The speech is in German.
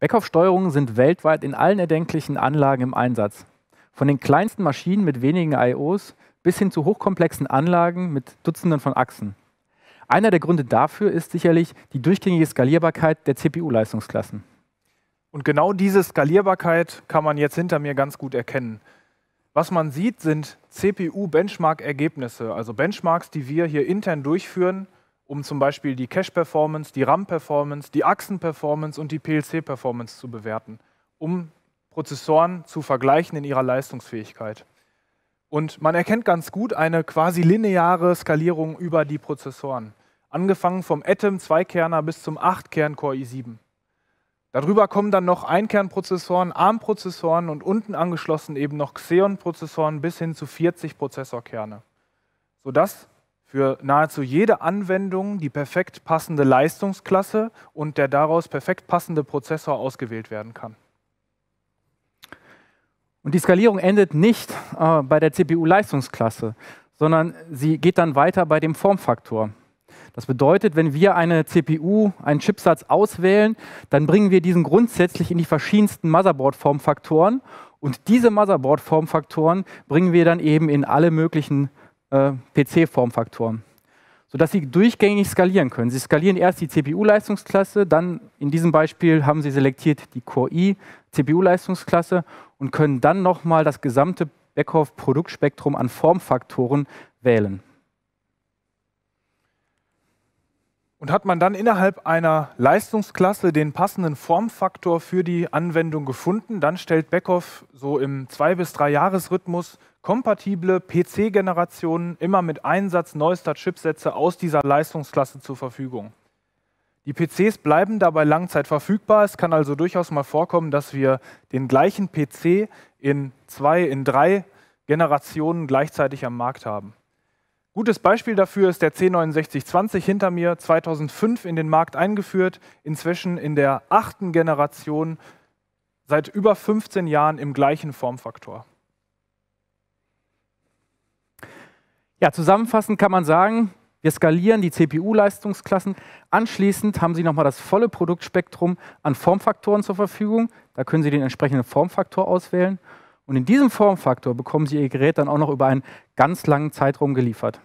Backoff-Steuerungen sind weltweit in allen erdenklichen Anlagen im Einsatz. Von den kleinsten Maschinen mit wenigen IOs bis hin zu hochkomplexen Anlagen mit Dutzenden von Achsen. Einer der Gründe dafür ist sicherlich die durchgängige Skalierbarkeit der CPU-Leistungsklassen. Und genau diese Skalierbarkeit kann man jetzt hinter mir ganz gut erkennen. Was man sieht, sind CPU-Benchmark-Ergebnisse, also Benchmarks, die wir hier intern durchführen um zum Beispiel die Cache-Performance, die RAM-Performance, die Achsen-Performance und die PLC-Performance zu bewerten, um Prozessoren zu vergleichen in ihrer Leistungsfähigkeit. Und man erkennt ganz gut eine quasi lineare Skalierung über die Prozessoren, angefangen vom Atom-Zweikerner bis zum 8-Kern-Core i7. Darüber kommen dann noch Einkernprozessoren, ARM-Prozessoren und unten angeschlossen eben noch Xeon-Prozessoren bis hin zu 40 Prozessorkerne, sodass für nahezu jede Anwendung die perfekt passende Leistungsklasse und der daraus perfekt passende Prozessor ausgewählt werden kann. Und die Skalierung endet nicht äh, bei der CPU-Leistungsklasse, sondern sie geht dann weiter bei dem Formfaktor. Das bedeutet, wenn wir eine CPU, einen Chipsatz auswählen, dann bringen wir diesen grundsätzlich in die verschiedensten Motherboard-Formfaktoren und diese Motherboard-Formfaktoren bringen wir dann eben in alle möglichen äh, PC-Formfaktoren, sodass sie durchgängig skalieren können. Sie skalieren erst die CPU-Leistungsklasse, dann in diesem Beispiel haben sie selektiert die Core-i CPU-Leistungsklasse und können dann nochmal das gesamte Beckhoff-Produktspektrum an Formfaktoren wählen. Und hat man dann innerhalb einer Leistungsklasse den passenden Formfaktor für die Anwendung gefunden, dann stellt Beckhoff so im zwei bis drei rhythmus kompatible PC-Generationen immer mit Einsatz neuester Chipsätze aus dieser Leistungsklasse zur Verfügung. Die PCs bleiben dabei langzeit verfügbar. Es kann also durchaus mal vorkommen, dass wir den gleichen PC in zwei, in drei Generationen gleichzeitig am Markt haben. Gutes Beispiel dafür ist der C6920 hinter mir, 2005 in den Markt eingeführt, inzwischen in der achten Generation, seit über 15 Jahren im gleichen Formfaktor. Ja, zusammenfassend kann man sagen, wir skalieren die CPU-Leistungsklassen. Anschließend haben Sie nochmal das volle Produktspektrum an Formfaktoren zur Verfügung. Da können Sie den entsprechenden Formfaktor auswählen. Und in diesem Formfaktor bekommen Sie Ihr Gerät dann auch noch über einen ganz langen Zeitraum geliefert.